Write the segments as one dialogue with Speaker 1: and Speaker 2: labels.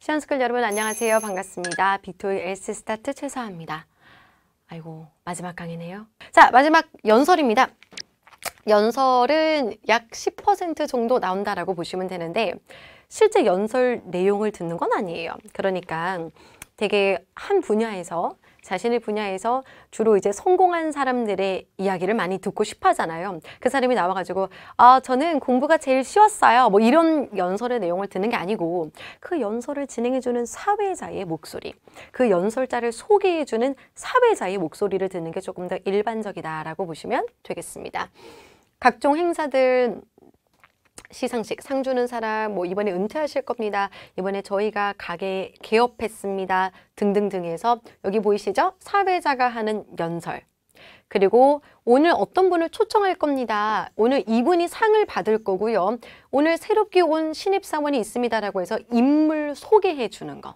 Speaker 1: 시안스쿨 여러분 안녕하세요. 반갑습니다. 빅토이 S스타트 최서아입니다. 아이고 마지막 강의네요. 자 마지막 연설입니다. 연설은 약 10% 정도 나온다라고 보시면 되는데 실제 연설 내용을 듣는 건 아니에요. 그러니까 되게 한 분야에서 자신의 분야에서 주로 이제 성공한 사람들의 이야기를 많이 듣고 싶어 하잖아요. 그 사람이 나와가지고, 아, 저는 공부가 제일 쉬웠어요. 뭐 이런 연설의 내용을 듣는 게 아니고, 그 연설을 진행해주는 사회자의 목소리, 그 연설자를 소개해주는 사회자의 목소리를 듣는 게 조금 더 일반적이다라고 보시면 되겠습니다. 각종 행사들 시상식 상 주는 사람 뭐 이번에 은퇴하실 겁니다. 이번에 저희가 가게 개업했습니다. 등등등에서 여기 보이시죠? 사회자가 하는 연설 그리고 오늘 어떤 분을 초청할 겁니다. 오늘 이분이 상을 받을 거고요. 오늘 새롭게 온 신입사원이 있습니다라고 해서 인물 소개해 주는 거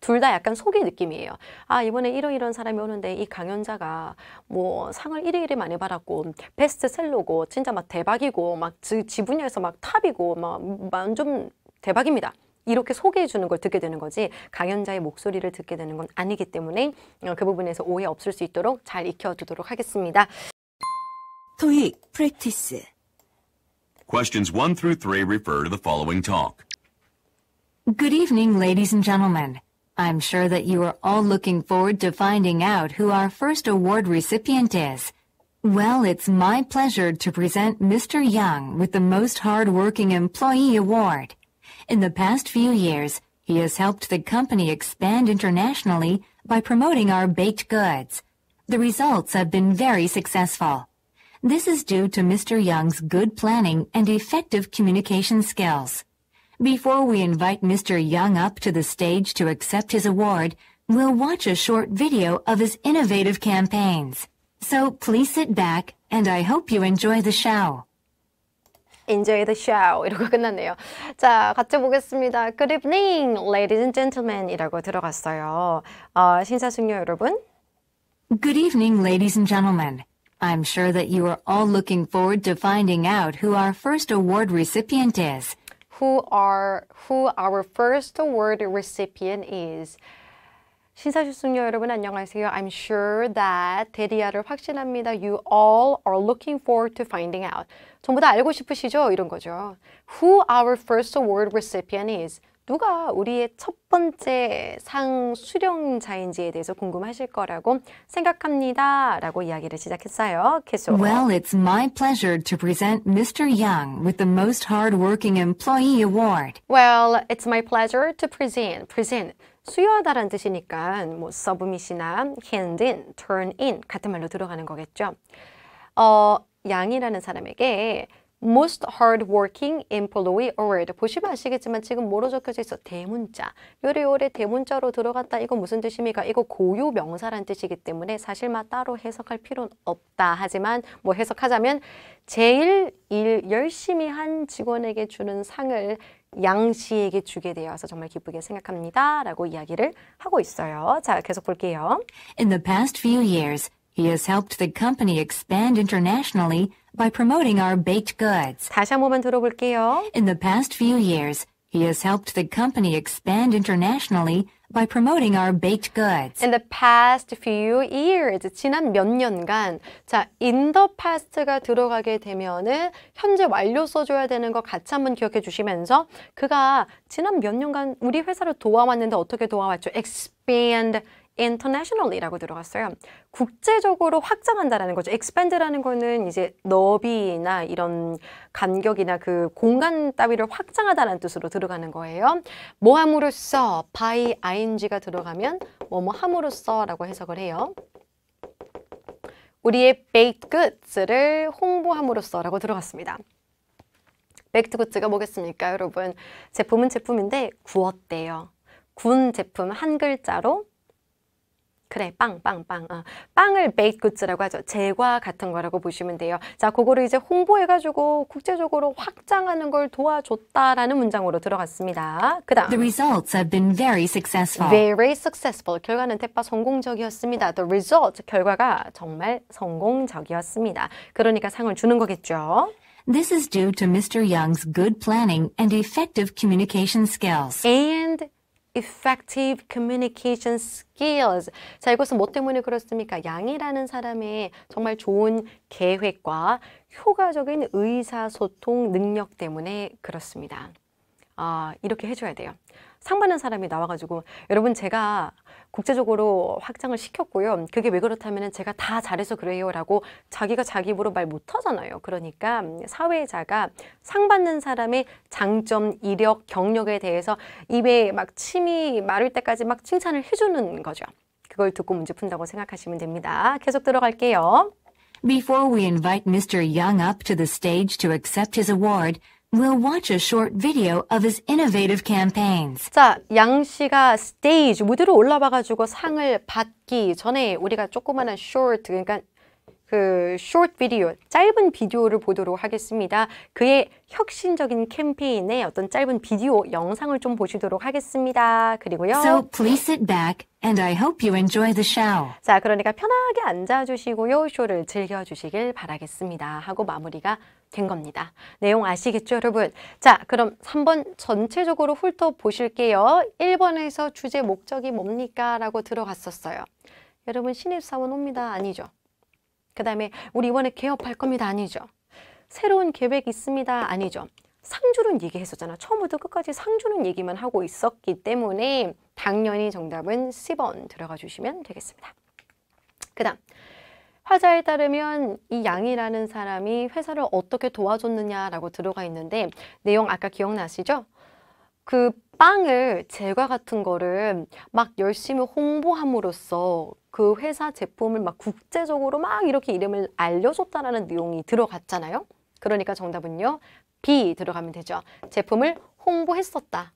Speaker 1: 둘다 약간 속의 느낌이에요. 아 이번에 이런 이런 사람이 오는데 이 강연자가 뭐 상을 이리이 많이 받았고 베스트셀러고 진짜 막 대박이고 막지 분야에서 막 탑이고 막 완전 대박입니다. 이렇게 소개해 주는 걸 듣게 되는 거지 강연자의 목소리를 듣게 되는 건 아니기 때문에 어, 그 부분에서 오해 없을 수 있도록 잘 익혀두도록 하겠습니다. 토익 프랙티스
Speaker 2: Questions 1 through 3 refer to the following talk. Good evening, ladies and gentlemen. I'm sure that you are all looking forward to finding out who our first award recipient is. Well, it's my pleasure to present Mr. Young with the Most Hardworking Employee Award. In the past few years, he has helped the company expand internationally by promoting our baked goods. The results have been very successful. This is due to Mr. Young's good planning and effective communication skills. Before we invite Mr. Young up to the stage to accept his award, we'll watch a short video of his innovative campaigns. So please sit back and I hope you enjoy the show.
Speaker 1: Enjoy the show 이러고 끝났네요. 자, 같이 보겠습니다. Good evening, ladies and gentlemen 이라고 들어갔어요. 어, 신사숙녀 여러분.
Speaker 2: Good evening, ladies and gentlemen. I'm sure that you are all looking forward to finding out who our first award recipient is
Speaker 1: who are who our first award recipient is. 신사주승요 여러분 안녕하세요. I'm sure that 대리아를 확신합니다. You all are looking forward to finding out. 전부 다 알고 싶으시죠? 이런 거죠. Who our first award recipient is. 누가 우리의 첫 번째 상 수령자인지에 대해서 궁금하실 거라고 생각합니다. 라고 이야기를 시작했어요. 계속. Well,
Speaker 2: it's my pleasure to present Mr. Young with the Most Hardworking Employee Award.
Speaker 1: Well, it's my pleasure to present, present. 수여하다라는 뜻이니까 뭐 submit이나 hand in, turn in 같은 말로 들어가는 거겠죠. 어, 양이라는 사람에게 most hardworking employee award 보시면 아시겠지만 지금 뭐로 적혀져 있어? 대문자 요래요래 대문자로 들어갔다 이거 무슨 뜻입니까? 이거 고유 명사란 뜻이기 때문에 사실만 따로 해석할 필요는 없다 하지만 뭐 해석하자면 제일 일 열심히 한 직원에게 주는 상을 양씨에게 주게 되어서 정말 기쁘게 생각합니다 라고 이야기를 하고 있어요 자 계속 볼게요 In the past few
Speaker 2: years, he has helped the company expand internationally by promoting our baked goods. 다시 한 번만 들어볼게요. In the past few years, he has helped the company expand internationally by promoting our baked goods. In
Speaker 1: the past few years, 지난 몇 년간, 자, in the past가 들어가게 되면은 현재 완료 써줘야 되는 거 같이 한 번 기억해 주시면서 그가 지난 몇 년간 우리 회사를 도와왔는데 어떻게 도와왔죠? expand internationally라고 들어갔어요. 국제적으로 확장한다라는 거죠. expand라는 거는 이제 너비나 이런 간격이나 그 공간 따위를 확장하다라는 뜻으로 들어가는 거예요. 뭐 함으로써 by ing가 들어가면 뭐뭐 뭐 함으로써라고 해석을 해요. 우리의 baked goods를 홍보함으로써라고 들어갔습니다. baked goods가 뭐겠습니까, 여러분? 제품은 제품인데 구웠대요. 군 제품 한 글자로 그래 빵빵빵 어. 빵을 베이크굿즈라고 하죠 제과 같은 거라고 보시면 돼요 자 그거를 이제 홍보해가지고 국제적으로 확장하는 걸 도와줬다라는 문장으로 들어갔습니다 그다음 The
Speaker 2: results have been very successful Very
Speaker 1: successful 결과는 대파 성공적이었습니다 The result 결과가 정말 성공적이었습니다 그러니까 상을 주는 거겠죠
Speaker 2: This is due to Mr. Young's good planning and effective communication skills.
Speaker 1: And effective communication skills. 자, 이것은 뭐 때문에 그렇습니까? 양이라는 사람의 정말 좋은 계획과 효과적인 의사소통 능력 때문에 그렇습니다. 아, 이렇게 해줘야 돼요. 상 받는 사람이 나와가지고 여러분 제가 국제적으로 확장을 시켰고요. 그게 왜 그렇다면 제가 다 잘해서 그래요라고 자기가 자기 입으로 말 못하잖아요. 그러니까 사회자가 상 받는 사람의 장점, 이력, 경력에 대해서 입에 막 침이 마를 때까지 막 칭찬을 해주는 거죠. 그걸 듣고 문제 푼다고 생각하시면 됩니다. 계속 들어갈게요.
Speaker 2: Before we invite Mr. Young up to the stage to accept his award, We'll watch a short video of his innovative campaigns.
Speaker 1: 자, 양 씨가 스테이지 무대로 올라와 가지고 상을 받기 전에 우리가 조그마한 short 그러니까 그 short 비디오, 짧은 비디오를 보도록 하겠습니다. 그의 혁신적인 캠페인의 어떤 짧은 비디오 영상을 좀 보시도록 하겠습니다. 그리고요. So
Speaker 2: please sit back and I hope you enjoy the show.
Speaker 1: 자, 그러니까 편하게 앉아 주시고요. 쇼를 즐겨 주시길 바라겠습니다. 하고 마무리가 된 겁니다. 내용 아시겠죠, 여러분? 자, 그럼 3번 전체적으로 훑어보실게요. 1번에서 주제 목적이 뭡니까? 라고 들어갔었어요. 여러분, 신입사원 옵니다. 아니죠? 그 다음에 우리 이번에 개업할 겁니다. 아니죠. 새로운 계획 있습니다. 아니죠. 상주는 얘기했었잖아. 처음부터 끝까지 상주는 얘기만 하고 있었기 때문에 당연히 정답은 10번 들어가 주시면 되겠습니다. 그 다음 화자에 따르면 이 양이라는 사람이 회사를 어떻게 도와줬느냐라고 들어가 있는데 내용 아까 기억나시죠? 그 빵을 제과 같은 거를 막 열심히 홍보함으로써 그 회사 제품을 막 국제적으로 막 이렇게 이름을 알려줬다라는 내용이 들어갔잖아요. 그러니까 정답은요. B 들어가면 되죠. 제품을 홍보했었다.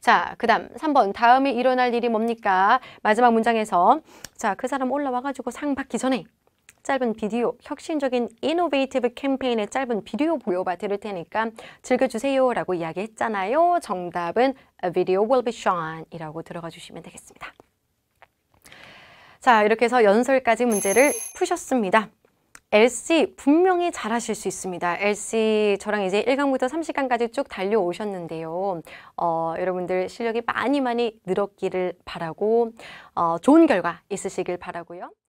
Speaker 1: 자, 그 다음 3번 다음에 일어날 일이 뭡니까? 마지막 문장에서 자, 그 사람 올라와가지고 상 받기 전에 짧은 비디오, 혁신적인 이노베이티브 캠페인의 짧은 비디오 보여봐 드릴 테니까 즐겨주세요 라고 이야기했잖아요. 정답은 A video will be shown 이라고 들어가 주시면 되겠습니다. 자, 이렇게 해서 연설까지 문제를 푸셨습니다. LC 분명히 잘하실 수 있습니다. LC 저랑 이제 1강부터 3시간까지 쭉 달려오셨는데요. 어, 여러분들 실력이 많이 많이 늘었기를 바라고 어, 좋은 결과 있으시길 바라고요.